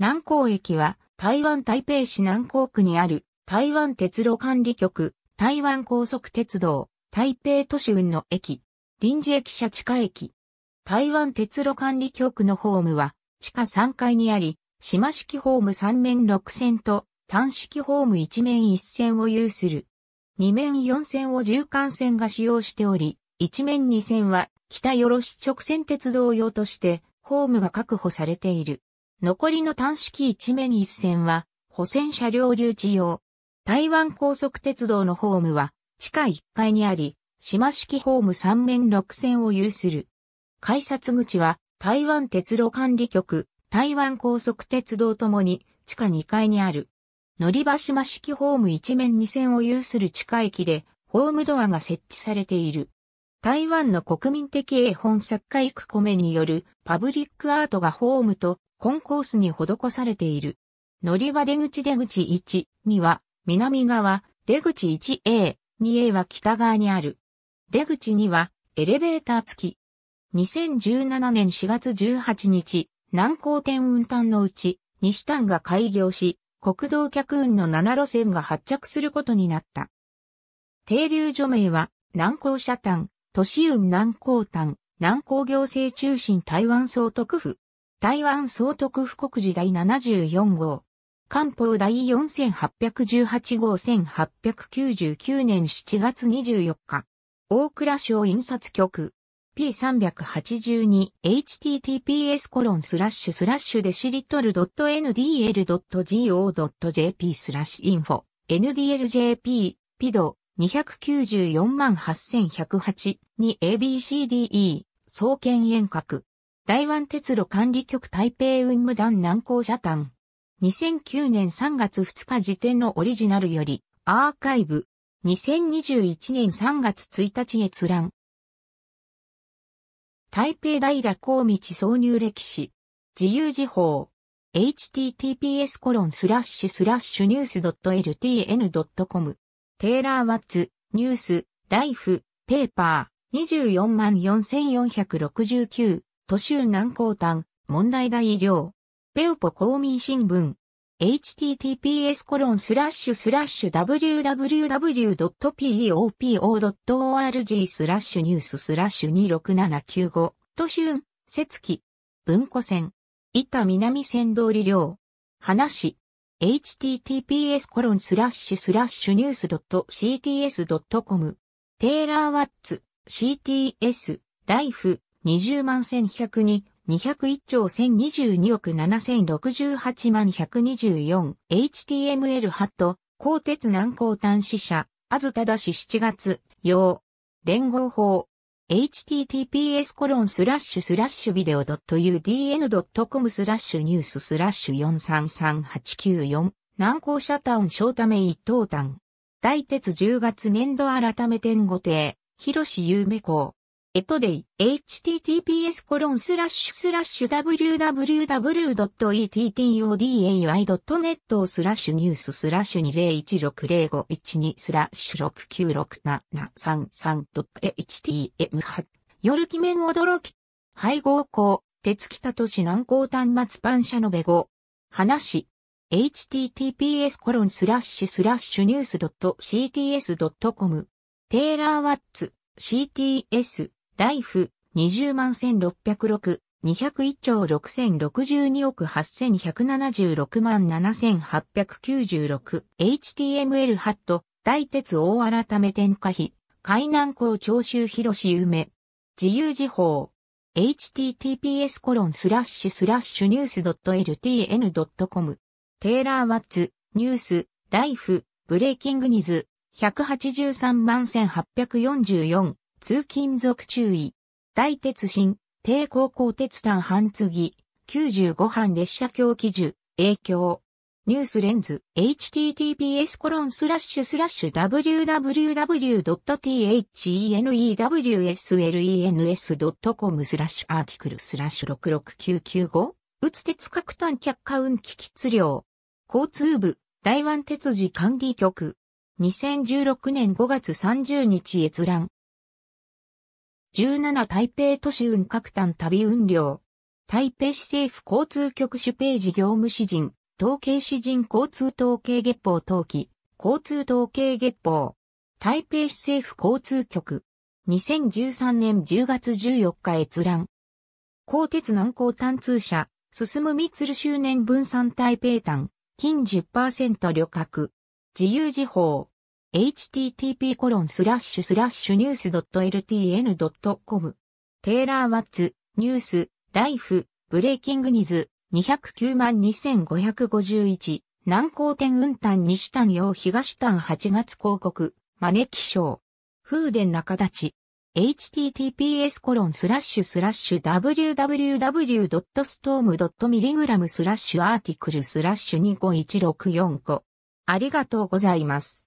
南港駅は台湾台北市南港区にある台湾鉄路管理局、台湾高速鉄道、台北都市運の駅、臨時駅舎地下駅。台湾鉄路管理局のホームは地下3階にあり、島式ホーム3面6線と単式ホーム1面1線を有する。2面4線を縦貫線が使用しており、1面2線は北よろし直線鉄道用としてホームが確保されている。残りの単式1面1線は補線車両留置用。台湾高速鉄道のホームは地下1階にあり、島式ホーム3面6線を有する。改札口は台湾鉄路管理局、台湾高速鉄道ともに地下2階にある。乗り場島式ホーム1面2線を有する地下駅でホームドアが設置されている。台湾の国民的絵本作家イクコメによるパブリックアートがホームとコンコースに施されている。乗り場出口出口1、には南側、出口 1A、2A は北側にある。出口にはエレベーター付き。2017年4月18日、南高天運搬のうち、西端が開業し、国道客運の7路線が発着することになった。停留所名は、南高社端、都市運南高端、南高行政中心台湾総督府、台湾総督布国時第74号。官報第4818号1899年7月24日。大倉省印刷局。p382https コロンスラッシュスラッシュデシリトル .ndl.go.jp スラッシュインフォ ndljp ピド2948108 2 abcde 総研遠隔台湾鉄路管理局台北運務団南港社団。2009年3月2日時点のオリジナルより、アーカイブ。2021年3月1日閲覧。台北大公道挿入歴史。自由時報。https コロンスラッシュスラッシュニュース .ltn.com。テイラー・ワッツ、ニュース、ライフ、ペーパー、244469。都州南高端、問題大医療。ペウポ公民新聞。https コロンスラッシュスラッシュ www.peopo.org スラッシュニューススラッシュ26795都春、節期、文庫線、板南線通り寮、話、https コロンスラッシュスラッシュニュース .cts.com、テイラーワッツ、cts、ライフ、20万1100 201兆1022億7068万 124HTML ハット、鋼鉄南高端支社、あずただし7月、用、連合法、https コロンスラッシュスラッシュビデオ .udn.com スラッシュニューススラッシュ433894南高社タウン小ため一等端大鉄10月年度改め天後帝広志ゆうめエトデイ、https コロンスラッシュスラッシュ www.ettodai.net スラッシュニューススラッシュ20160512スラッシュ 696733.htm は、夜記面驚き、配合校、鉄北都市南高端末版社のべご。話、https コロンスラッシュスラッシュニュース .cts.com、テイラーワッツ、cts ライフ、20万1606、201兆6062億8176万7896、HTML ハット、大鉄大改め天下費、海南港徴収広し夢、自由時報、https コロンスラッシュスラッシュニュース .ltn.com テーラーワッツ、ニュース、ライフ、ブレイキングニズ、183万1844、通勤族注意。大鉄新、低高校鉄炭半継ぎ、95班列車橋記述、影響。ニュースレンズ、https コロンスラッシュスラッシュ w w w t h e n e w s l e n s c o m スラッシュアーティクルスラッシュ66995、うつ鉄各端却下運気喫量。交通部、台湾鉄事管理局。2016年5月30日閲覧。17台北都市運各端旅運量。台北市政府交通局主ページ業務詩人、統計詩人交通統計月報登記、交通統計月報。台北市政府交通局。2013年10月14日閲覧。鋼鉄南高単通車、進む三鶴周年分散台北単、近10%旅客。自由時報。http コロンスラッシュスラッシュニュース .ltn.com テイラー・ワッツ、ニュース、ライフ、ブレイキングニズ、209万2551、南高天運丹西丹陽東丹8月広告、招き賞。風伝中立ち。https コロンスラッシュスラッシュ www.storm.milligram スラッシュアーティクルスラッシュ25164個。ありがとうございます。